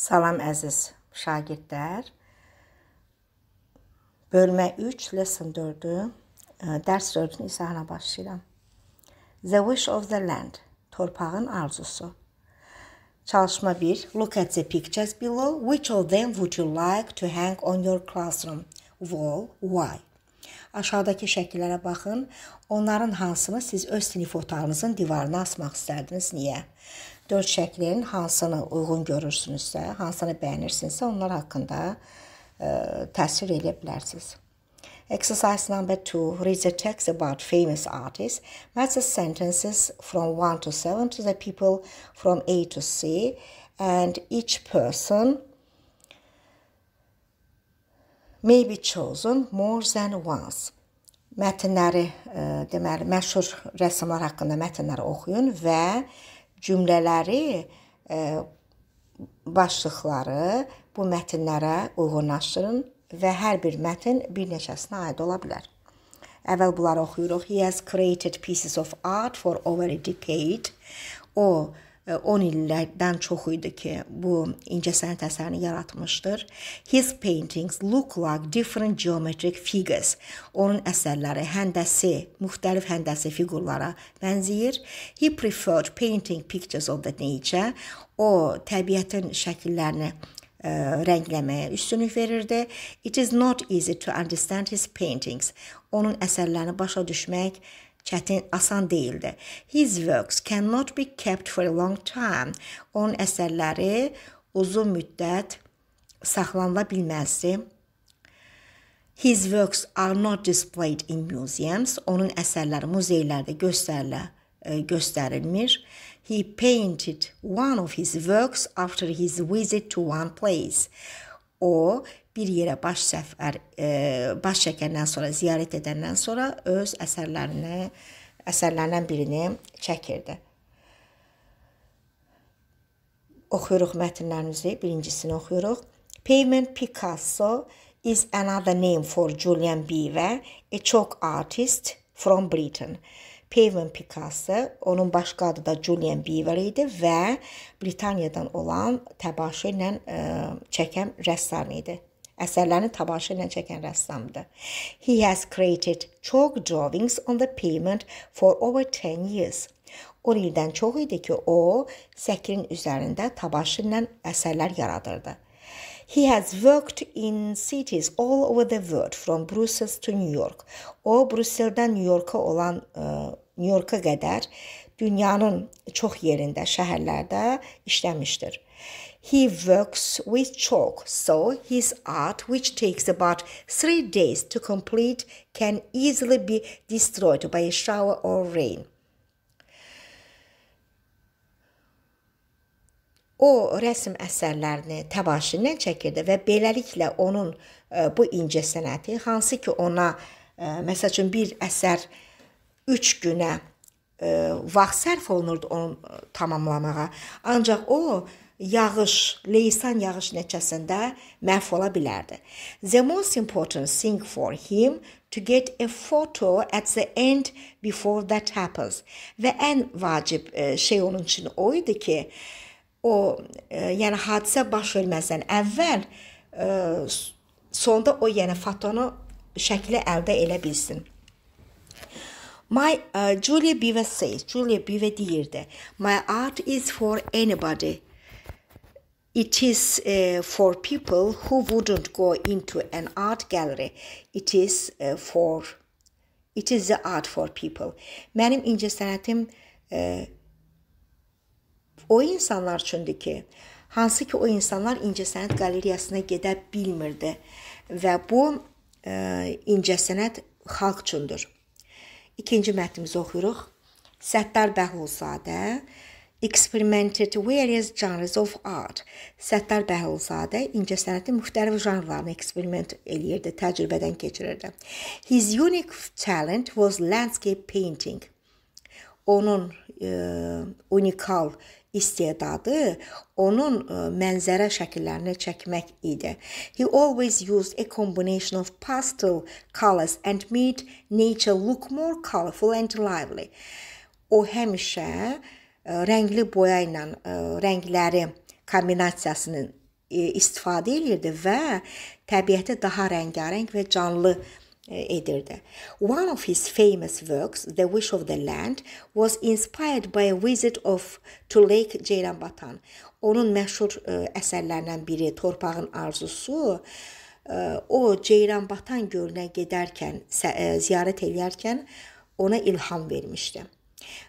Salam əziz şagirdlər. Bölmə 3, lesson 4-ü dərs 4-ün izahına başlayıram. The wish of the land. Torpağın arzusu. Çalışma 1. Look at the pictures below. Which of them would you like to hang on your classroom wall? Why? Aşağıdakı şəkillərə baxın. Onların hansını siz öz sinif otağınızın divarına asmaq istərdiniz? Niyə? dörd şəklin hansını uyğun görürsünüzsə, hansını bəyənirsinizsə, onlar haqqında ə, e, təsvir edə bilərsiniz. Exercise number 2. Read the text about famous artists. Match the sentences from 1 to 7 to the people from A to C and each person may be chosen more than once. Mətnləri, e, deməli, məşhur rəssamlar haqqında mətnləri oxuyun və cümlələri, e, başlıqları bu mətnlərə uyğunlaşdırın və hər bir mətn bir neçəsinə aid ola bilər. Əvvəl bunları oxuyuruq. He has created pieces of art for over a decade. O 10 illərdən çox idi ki, bu incəsənət əsərini yaratmışdır. His paintings look like different geometric figures. Onun əsərləri həndəsi, müxtəlif həndəsi fiqurlara bənzəyir. He preferred painting pictures of the nature. O təbiətin şəkillərini ə, e, rəngləməyə üstünlük verirdi. It is not easy to understand his paintings. Onun əsərlərini başa düşmək çətin, asan deyildi. His works cannot be kept for a long time. Onun əsərləri uzun müddət saxlanıla bilməzdi. His works are not displayed in museums. Onun əsərləri muzeylərdə göstərilə e, göstərilmir. He painted one of his works after his visit to one place. O bir yerə baş səfər e, baş çəkəndən sonra ziyarət edəndən sonra öz əsərlərini əsərlərindən birini çəkirdi. Oxuyuruq mətnlərimizi, birincisini oxuyuruq. Pavement Picasso is another name for Julian Beaver, a chalk artist from Britain. Pavement Picasso, onun başqa adı da Julian Beaver idi və Britaniyadan olan təbaşir ilə ə, e, çəkən rəssam idi əsərlərini tamaşa ilə çəkən rəssamdır. He has created chalk drawings on the pavement for over 10 years. 10 ildən çox idi ki, o səkrin üzərində tabaşı ilə əsərlər yaradırdı. He has worked in cities all over the world from Brussels to New York. O Brüsseldən Nyu-Yorka olan e, Nyu-Yorka qədər dünyanın çox yerində, şəhərlərdə işləmişdir. He works with chalk, so his art, which takes about three days to complete, can easily be destroyed by a shower or rain. O rəsm əsərlərini təbaşirlə çəkirdi və beləliklə onun ə, e, bu incə sənəti, hansı ki ona ə, e, məsəl üçün bir əsər 3 günə ə, e, vaxt sərf olunurdu onu tamamlamağa. Ancaq o yağış, leysan yağış nəticəsində məhv ola bilərdi. The most important thing for him to get a photo at the end before that happens. Və ən vacib e, şey onun üçün o idi ki, o, e, yəni hadisə baş verməzdən əvvəl e, sonda o yəni fotonu şəkli əldə elə bilsin. My uh, Julia Beaver says, Julia Beaver deyirdi, my art is for anybody It is uh, for people who wouldn't go into an art gallery. It is uh, for it is the art for people. Mənim incə sənətim e, uh, o insanlar üçündür ki, hansı ki o insanlar incə sənət qalereyasına gedə bilmirdi və bu e, incə sənət xalq üçündür. İkinci mətnimizi oxuyuruq. Səttar Bəhlulzadə experimented various genres of art. Səttar Bəhlulzadə incəsənətin müxtəlif janrlarını eksperiment eləyirdi, təcrübədən keçirirdi. His unique talent was landscape painting. Onun e, unikal istedadı onun e, mənzərə şəkillərini çəkmək idi. He always used a combination of pastel colors and made nature look more colorful and lively. O həmişə e, rəngli boya ilə rəngləri kombinasiyasının e, istifadə edirdi və təbiəti daha rəngarəng və canlı e, edirdi. One of his famous works, The Wish of the Land, was inspired by a visit of to Lake Ceylanbatan. Onun məşhur e, əsərlərindən biri Torpağın arzusu o Ceylanbatan gölünə gedərkən ziyarət edərkən ona ilham vermişdi.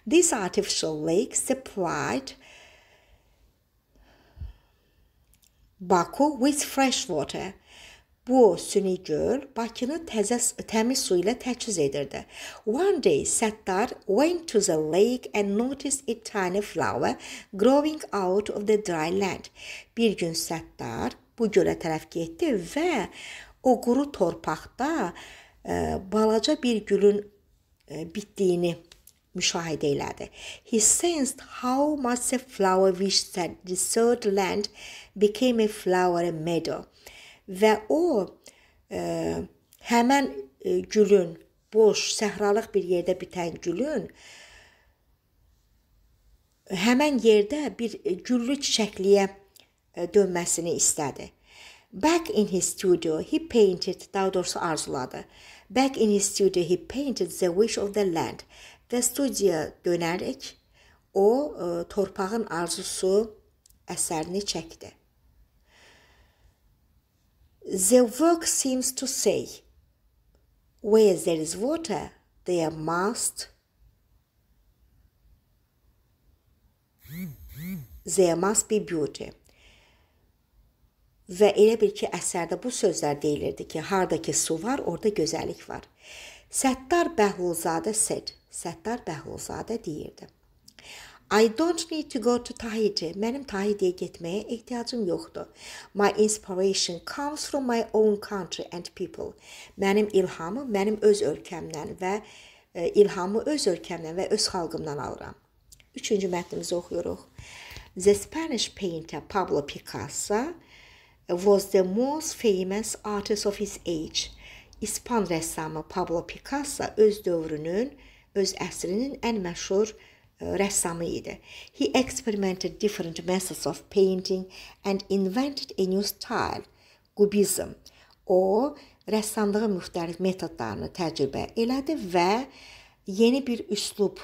These artificial lakes supplied Baku with fresh water. Bu süni göl Bakını təzə təmiz su ilə təchiz edirdi. One day Sattar went to the lake and noticed a tiny flower growing out of the dry land. Bir gün Sattar bu gölə tərəf getdi və o quru torpaqda ə, e, balaca bir gülün ə, e, bitdiyini müşahidə elədi. He sensed how much a flower which that desert land became a flower a meadow. Və o ə, e, həmən ə, e, gülün boş səhralıq bir yerdə bitən gülün həmən yerdə bir e, güllü çiçəkliyə dönməsini istədi. Back in his studio he painted, daha doğrusu arzuladı. Back in his studio he painted the wish of the land və studiyaya dönərək o e, Torpağın arzusu əsərini çəkdi. The work seems to say where there is water there must there must be beauty. Və elə bil ki, əsərdə bu sözlər deyilirdi ki, hardakı su var, orada gözəllik var. Səttar Bəhlulzadə said Səttar Bəhlulzadə deyirdi. I don't need to go to Tahiti. Mənim Tahitiyə getməyə ehtiyacım yoxdur. My inspiration comes from my own country and people. Mənim ilhamım mənim öz ölkəmdən və e, ilhamı öz ölkəmdən və öz xalqımdan alıram. 3-cü mətnimizi oxuyuruq. The Spanish painter Pablo Picasso was the most famous artist of his age. İspan rəssamı Pablo Picasso öz dövrünün öz əsrinin ən məşhur e, rəssamı idi. He experimented different methods of painting and invented a new style, kubizm. O rəssamlığı müxtəlif metodlarını təcrübə elədi və yeni bir üslub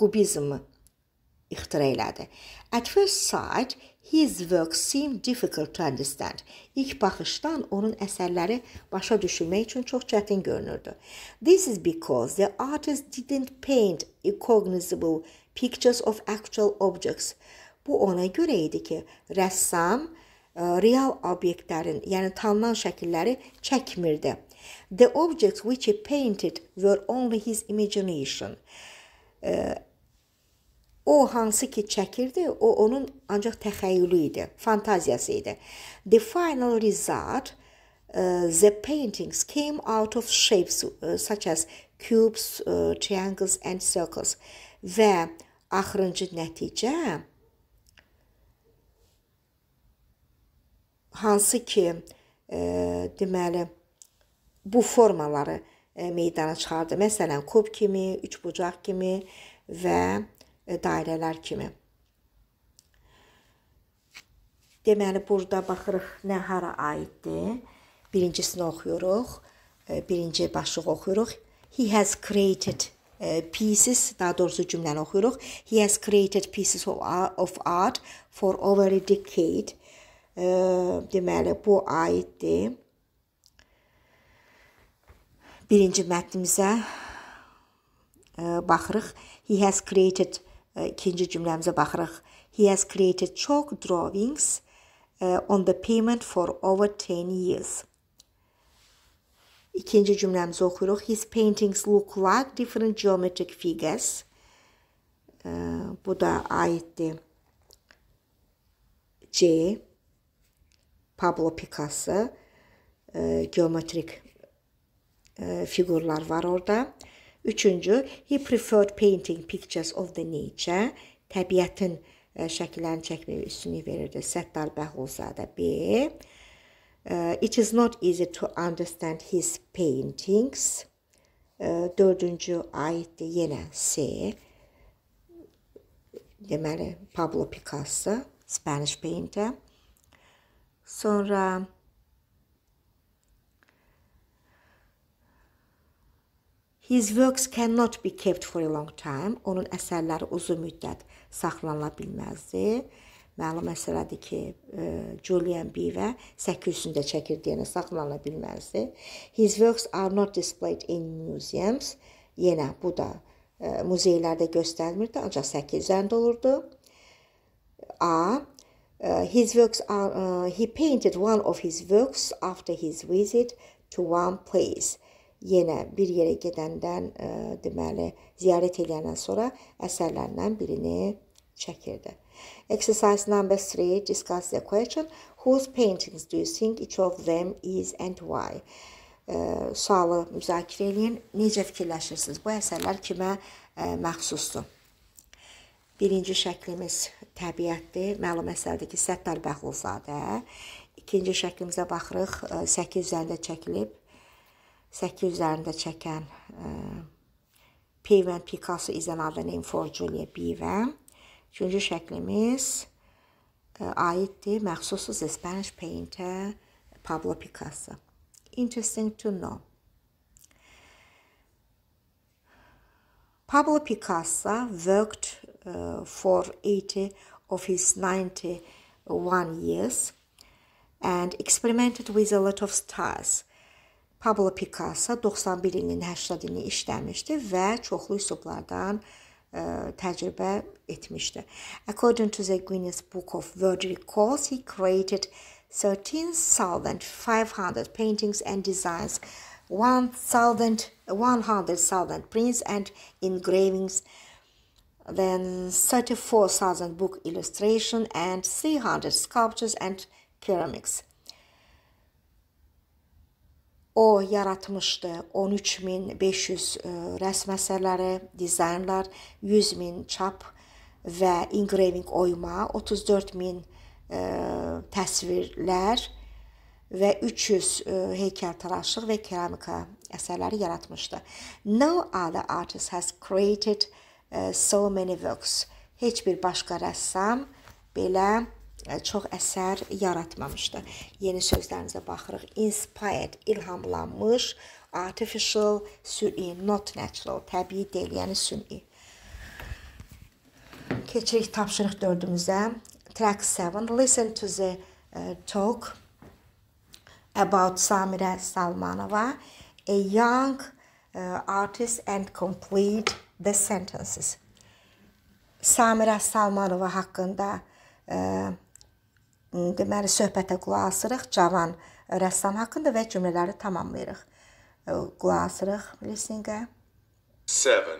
kubizmi e, ixtira elədi. At first sight, His work seemed difficult to understand. İlk baxışdan onun əsərləri başa düşülmək üçün çox çətin görünürdü. This is because the artist didn't paint cognizable pictures of actual objects. Bu ona görə idi ki, rəssam ə, e, real obyektlərin, yəni tanınan şəkilləri çəkmirdi. The objects which he painted were only his imagination. Ə, e, O hansı ki çəkirdi, o onun ancaq təxəyyülü idi, fantaziyası idi. The final result Uh, the paintings came out of shapes uh, such as cubes, uh, triangles and circles və axırıncı nəticə hansı ki e, deməli bu formaları e, meydana çıxardı. Məsələn, kub kimi, üçbucaq kimi və E, dairələr kimi. Deməli, burada baxırıq nə hara aiddir. Birincisini oxuyuruq. E, birinci başlıq oxuyuruq. He has created e, pieces, daha doğrusu cümləni oxuyuruq. He has created pieces of art for over a decade. Deməli, bu aiddir. Birinci mətnimizə baxırıq. He has created pieces ikinci cümləmizə baxırıq. He has created chalk drawings e, on the payment for over 10 years. İkinci cümləmizi oxuyuruq. His paintings look like different geometric figures. Bu da aiddir. C. Pablo Picasso. E, geometrik e, figurlar var orada. C Üçüncü, he preferred painting pictures of the nature. Təbiətin ə, e, şəkillərini çəkməyə üstünlük verirdi. Səttar Bəhulzadə B. Uh, it is not easy to understand his paintings. Uh, dördüncü aiddir yenə C. Deməli Pablo Picasso, Spanish painter. Sonra His works cannot be kept for a long time. Onun əsərləri uzun müddət saxlanıla bilməzdi. Məlum məsələdir ki, e, Julian Beaver 800-də çəkildiyini saxlanıla bilməzdi. His works are not displayed in museums. Yenə bu da e, muzeylərdə göstərilmirdi, ancaq 800-də olurdu. A e, his works are uh, he painted one of his works after his visit to one place yenə bir yerə gedəndən ə, e, deməli ziyarət edəndən sonra əsərlərindən birini çəkirdi. Exercise number 3 discuss the question whose paintings do you think each of them is and why? Ə, e, sualı müzakirə edin. Necə fikirləşirsiniz? Bu əsərlər kimə ə, e, məxsusdur? Birinci şəklimiz təbiətdir. Məlum əsərdəki Səttar Bəxluzadə. İkinci şəklimizə baxırıq. 8 üzərində çəkilib səki üzərində çəkən e, ə, Peyvənd Picasso izənadə name for Julia Peyvənd. Üçüncü şəklimiz ə, e, aiddir məxsusus Spanish painter Pablo Picasso. Interesting to know. Pablo Picasso worked uh, for 80 of his 91 years and experimented with a lot of styles. Pablo Picasso 91 ilinin 80-ini işləmişdi və çoxlu üslublardan ə, təcrübə etmişdi. According to the Guinness Book of World Records, he created 13,500 paintings and designs, 1,100,000 100,000 prints and engravings, then 34,000 book illustrations and 300 sculptures and ceramics. O yaratmışdı 13500 e, rəsm əsərləri, dizaynlar, 100000 çap və engraving oyma, 34000 e, təsvirlər və 300 e, heykəltaraşlıq və keramika əsərləri yaratmışdı. No other artist has created uh, so many works. Heç bir başqa rəssam belə E, çox əsər yaratmamışdı. Yeni sözlərinizə baxırıq. Inspired, ilhamlanmış, artificial, sür'i, not natural, təbii deyil, yəni sünni. Keçirik tapşırıq 4-ümüzə. Track 7. Listen to the uh, talk about Samira Salmanova, a young uh, artist and complete the sentences. Samira Salmanova haqqında uh, deməli söhbətə qulaq asırıq cavan rəssam haqqında və cümlələri tamamlayırıq. E, qulaq asırıq listeninqə. 7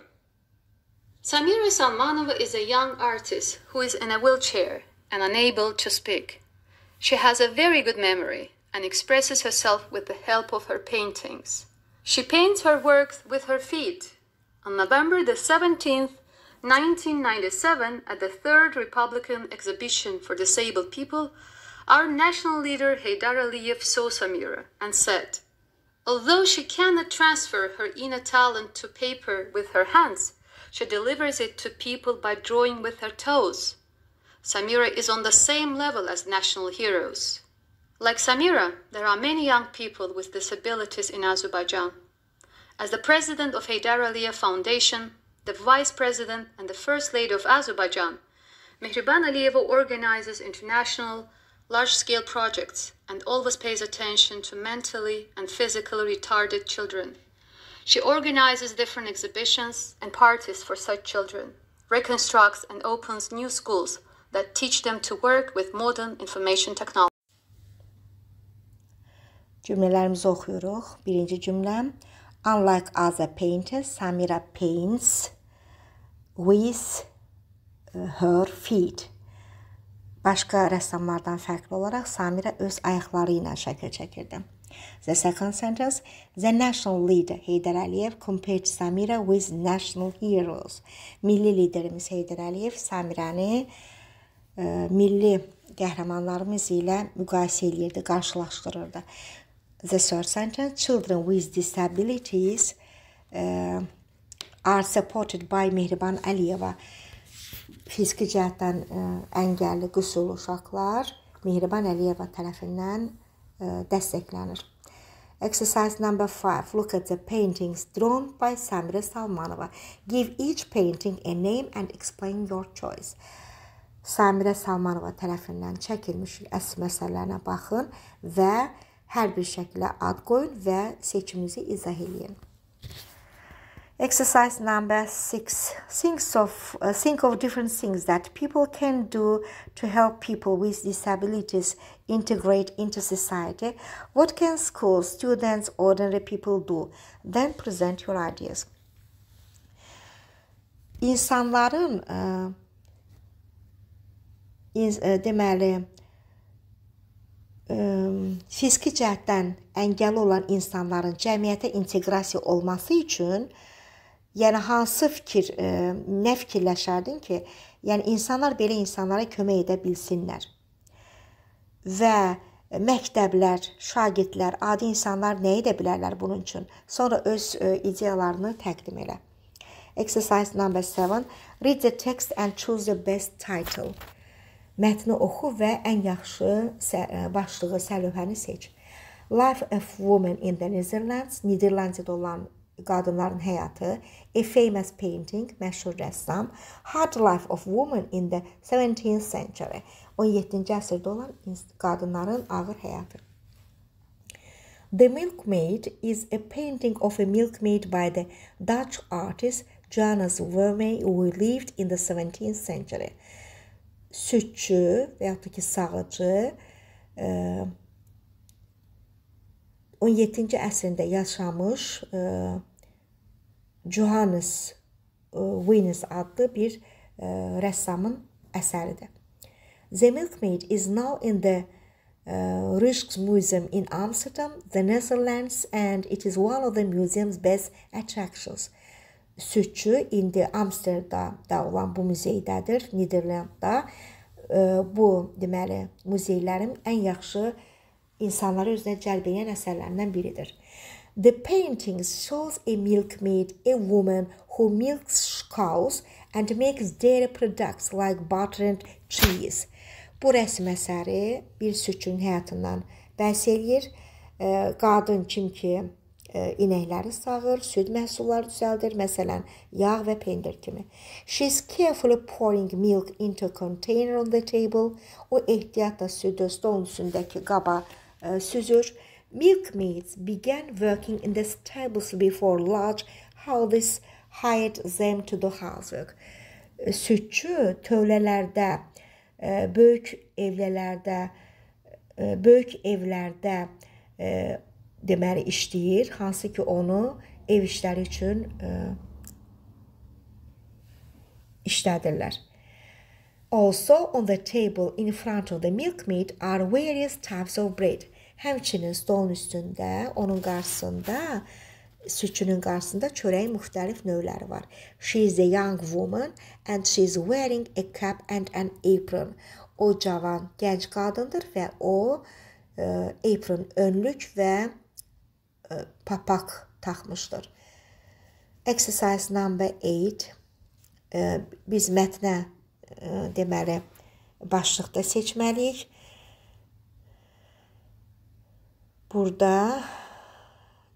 Samira Salmanova is a young artist who is in a wheelchair and unable to speak. She has a very good memory and expresses herself with the help of her paintings. She paints her works with her feet. On November the 17th, 1997, at the third Republican exhibition for disabled people, our national leader Heydar Aliyev saw Samira and said, Although she cannot transfer her inner talent to paper with her hands, she delivers it to people by drawing with her toes. Samira is on the same level as national heroes. Like Samira, there are many young people with disabilities in Azerbaijan. As the president of Heydar Aliyev Foundation, the Vice President and the First Lady of Azerbaijan, Mehriban Aliyeva organizes international large-scale projects and always pays attention to mentally and physically retarded children. She organizes different exhibitions and parties for such children, reconstructs and opens new schools that teach them to work with modern information technology. Cümlelerimizi okuyoruz. Birinci cümlem Unlike other painters, Samira paints with uh, her feet. Başqa rəssamlardan fərqli olaraq Samira öz ayaqları ilə şəkil çəkirdi. The second sentence, the national leader Heydər Əliyev compared Samira with national heroes. Milli liderimiz Heydər Əliyev Samirəni ə, e, milli qəhrəmanlarımız ilə müqayisə eləyirdi, qarşılaşdırırdı. The third sentence, children with disabilities ə, e, are supported by Mehriban Əliyeva. Fiziki cəhətdən ə, e, əngəlli, qüsurlu uşaqlar Mehriban Əliyeva tərəfindən ə, e, dəstəklənir. Exercise number 5. Look at the paintings drawn by Samira Salmanova. Give each painting a name and explain your choice. Samirə Salmanova tərəfindən çəkilmiş əsl məsələlərinə baxın və hər bir şəklə ad qoyun və seçiminizi izah eləyin. Exercise number six. Think of, uh, think of different things that people can do to help people with disabilities integrate into society. What can schools, students, ordinary people do? Then present your ideas. İnsanların e, in, e, deməli e, fiziki cəhətdən əngəli olan insanların cəmiyyətə inteqrasiya olması üçün e, Yəni hansı fikir, ə, e, nə fikirləşərdin ki, yəni insanlar belə insanlara kömək edə bilsinlər. Və məktəblər, şagirdlər, adi insanlar nə edə bilərlər bunun üçün? Sonra öz ə, e, ideyalarını təqdim elə. Exercise number 7. Read the text and choose the best title. Mətni oxu və ən yaxşı sə e, başlığı, səlövhəni seç. Life of Women in the Netherlands, Niderlandiyada olan qadınların həyatı, A Famous Painting, məşhur rəssam, Hard Life of Woman in the 17th Century, 17-ci əsrdə olan qadınların ağır həyatı. The Milkmaid is a painting of a milkmaid by the Dutch artist Johannes Vermeer who lived in the 17th century. Sütçü və yaxud da ki sağıcı 17-ci e, əsrində yaşamış e, Johannes Winnes e, adlı bir ə, e, rəssamın əsəridir. The Milkmaid is now in the uh, e, Rijksmuseum in Amsterdam, the Netherlands, and it is one of the museum's best attractions. Südçü indi Amsterdamda olan bu muzeydədir, Niderlandda. Bu, deməli, muzeylərin ən yaxşı insanları özünə cəlb edən əsərlərindən biridir. The painting shows a milkmaid, a woman who milks cows and makes dairy products like butter and cheese. Bu rəsm əsəri bir süçün həyatından bəhs eləyir. Qadın kim ki inəkləri sağır, süd məhsulları düzəldir, məsələn, yağ və pendir kimi. She is carefully pouring milk into a container on the table. O ehtiyatla südü stolun üstündəki qaba süzür. E, Milkmaids began working in the stables before large houses hired them to do housework. Sütçü tövlələrdə, e, e, böyük evlərdə, böyük e, evlərdə deməli işləyir, hansı ki onu ev işləri üçün işlədirlər. Also on the table in front of the milkmaid are various types of bread – Həmçinin stolun üstündə, onun qarşısında, südçünün qarşısında çörəyin müxtəlif növləri var. She is a young woman and she is wearing a cap and an apron. O cavan, gənc qadındır və o e, apron, önlük və e, papaq taxmışdır. Exercise number 8. E, biz mətnə e, deməli başlıqda seçməliyik. burada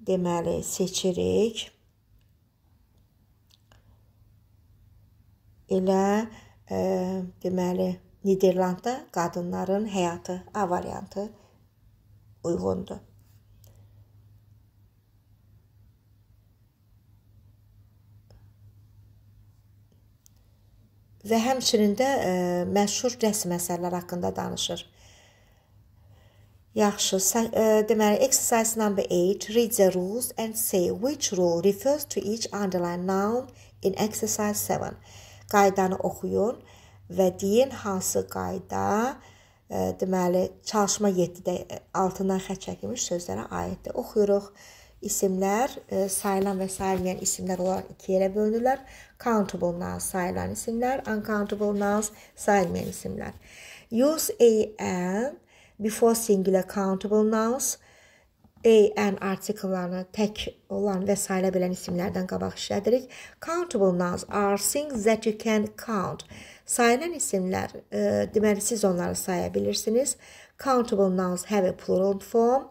deməli seçirik. Elə e, deməli Niderlandda qadınların həyatı A variantı uyğundur. və həmçinin də ə, e, məşhur rəsm əsərləri haqqında danışır. Yaxşı, e, deməli exercise number 8, read the rules and say which rule refers to each underlined noun in exercise 7. Qaydanı oxuyun və deyin hansı qayda e, deməli çalışma 7-də e, altından xətt çəkilmiş sözlərə aiddir. Oxuyuruq. İsimlər sayılan və sayılmayan isimlər olaraq ikiyə yerə bölünürlər. Countable nouns sayılan isimlər, uncountable nouns sayılmayan isimlər. Use a and before singular countable nouns a, an artikellarını tək olan və sayıla bilən isimlərdən qabaq işlədirik. Countable nouns are things that you can count. Sayılan isimlər, e, deməli siz onları saya bilirsiniz. Countable nouns have a plural form.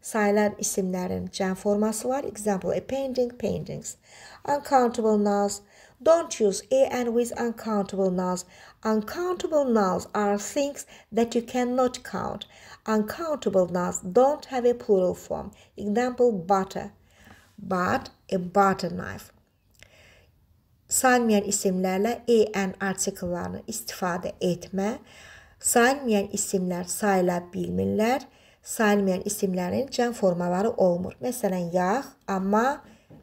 Sayılan isimlərin cəm forması var. Example, a painting, paintings. Uncountable nouns Don't use a and with uncountable nouns. Uncountable nouns are things that you cannot count. Uncountable nouns don't have a plural form. Example, butter. But a butter knife. Saymayan isimlərlə a and artikellarını istifadə etmə. Sayılmayan isimlər sayıla bilmirlər. Sayılmayan isimlərin yəni cəm formaları olmur. Məsələn, yağ, amma,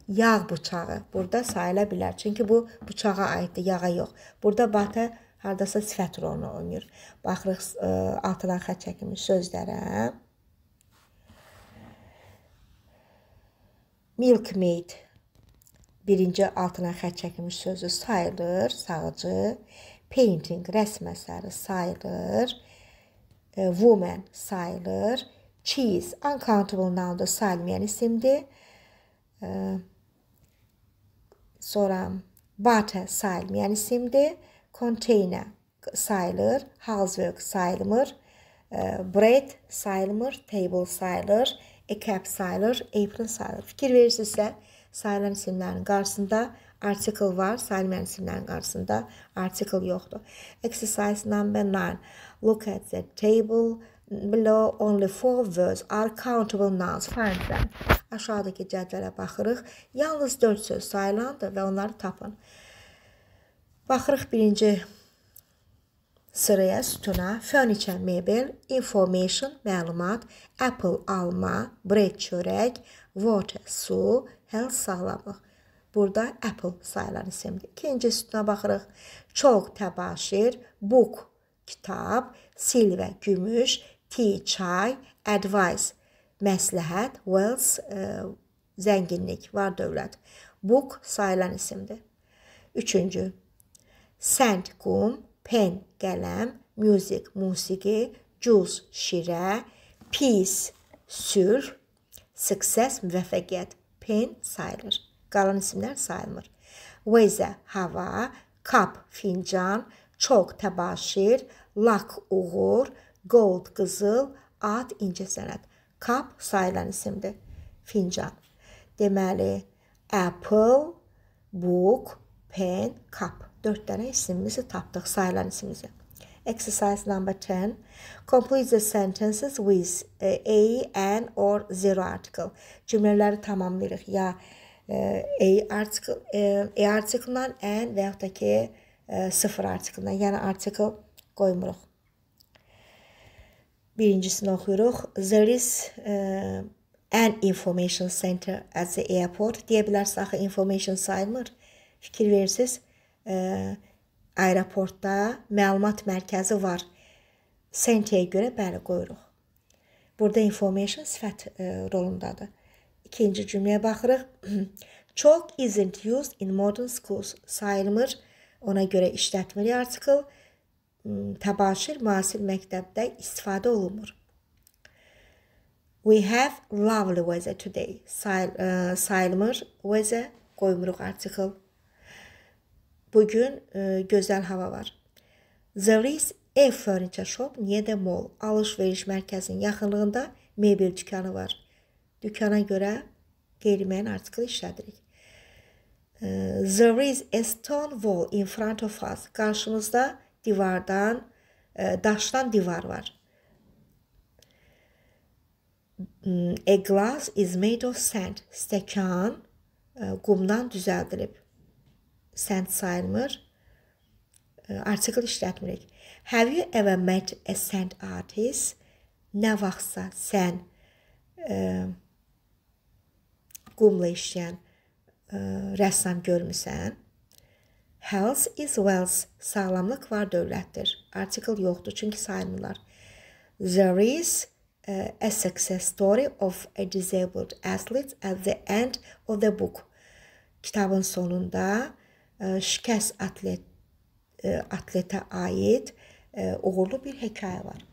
yağ bıçağı burada sayıla bilər. Çünki bu bıçağa aiddir, yağa yox. Burada batı hardasa sifət rolunu oynayır. Baxırıq ə, e, atılan xət çəkilmiş sözlərə. Milkmaid birinci altına xət çəkilmiş sözü sayılır, sağcı. Painting rəsm əsəri sayılır. E, woman sayılır. Cheese uncountable noun da sayılmayan isimdir. E, sonra water sayılmayan isimdir. Container sayılır, housework sayılmır, e, bread sayılmır, table sayılır, a cap sayılır, apron sayılır. Fikir verirsinizsə, sayılan isimlərin qarşısında article var, sayılmayan isimlərin qarşısında article yoxdur. Exercise number 9. Look at the table, below only four words are countable nouns. Find them. Aşağıdakı cədvələ baxırıq. Yalnız 4 söz sayılandır və onları tapın. Baxırıq birinci sıraya, sütuna. Furniture, mebel, information, məlumat, apple, alma, bread, çörək, water, su, health, sağlamlıq. Burada apple sayılan isimdir. İkinci sütuna baxırıq. Çox, təbaşir, book, kitab, silvə, gümüş, tea, çay, advice, məsləhət, wealth, ə, e, zənginlik, var dövlət. Book sayılan isimdir. Üçüncü, sand, qum, pen, qələm, music, musiqi, juice, şirə, peace, sür, success, müvəffəqiyyət, pen sayılır. Qalan isimlər sayılmır. Weather, hava, cup, fincan, çox, təbaşir, luck, uğur, Gold, qızıl, at, incəsənət. Cup sayılan isimdir. Fincan. Deməli, apple, book, pen, cup. 4 dənə isimimizi tapdıq, sayılan isimimizi. Exercise number 10. Complete the sentences with e, a, an or zero article. Cümlələri tamamlayırıq. Ya e, a article, e, a article-dan, an və yaxud da ki, sıfır article-dan. Yəni article qoymuruq birincisini oxuyuruq. There is uh, e, an information center at the airport. Deyə bilərsiniz axı information saymır. Fikir verirsiniz. Uh, aeroportda məlumat mərkəzi var. Center-yə görə bəli qoyuruq. Burada information sifət e, rolundadır. İkinci cümləyə baxırıq. Çox isn't used in modern schools sayılmır. Ona görə işlətməli article Hmm, təbaşir müasir məktəbdə istifadə olunmur. We have lovely weather today. Sayl ə, e, sayılmır weather qoymuruq artikel. Bu gün e, gözəl hava var. There is a furniture shop near the mall. Alış-veriş mərkəzinin yaxınlığında mebel dükanı var. Dükana görə qeyri-müəyyən artikel işlədirik. E, there is a stone wall in front of us. Qarşımızda divardan, e, daşdan divar var. Hmm, a glass is made of sand. Stəkan e, qumdan düzəldilib. Sand sayılmır. E, Artikl işlətmirik. Have you ever met a sand artist? Nə vaxtsa sən ə, qumla işləyən ə, rəssam görmüsən? Health is wealth. Sağlamlıq var dövlətdir. Artikel yoxdur çünki saymırlar. There is uh, a success story of a disabled athlete at the end of the book. Kitabın sonunda uh, şikəst atlet uh, atletə aid uh, uğurlu bir hekayə var.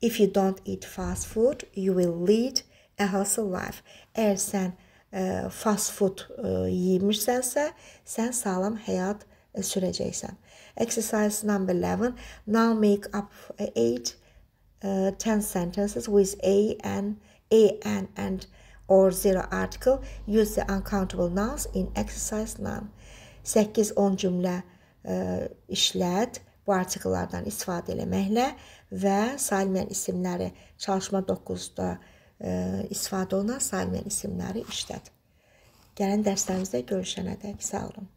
If you don't eat fast food, you will lead a healthy life. Əgər sən uh, fast food yeyirsənsə, sən sağlam həyat sürəcəksən. Exercise number 11. Now make up 8 uh, 10 sentences with a and a and and or zero article. Use the uncountable nouns in exercise 9. 8-10 cümlə ə, işlət bu artikellardan istifadə eləməklə və sayılmayan isimləri çalışma 9-da istifadə olunan sair isimləri işlədir. Gələn dərslərimizdə görüşənədək sağ olun.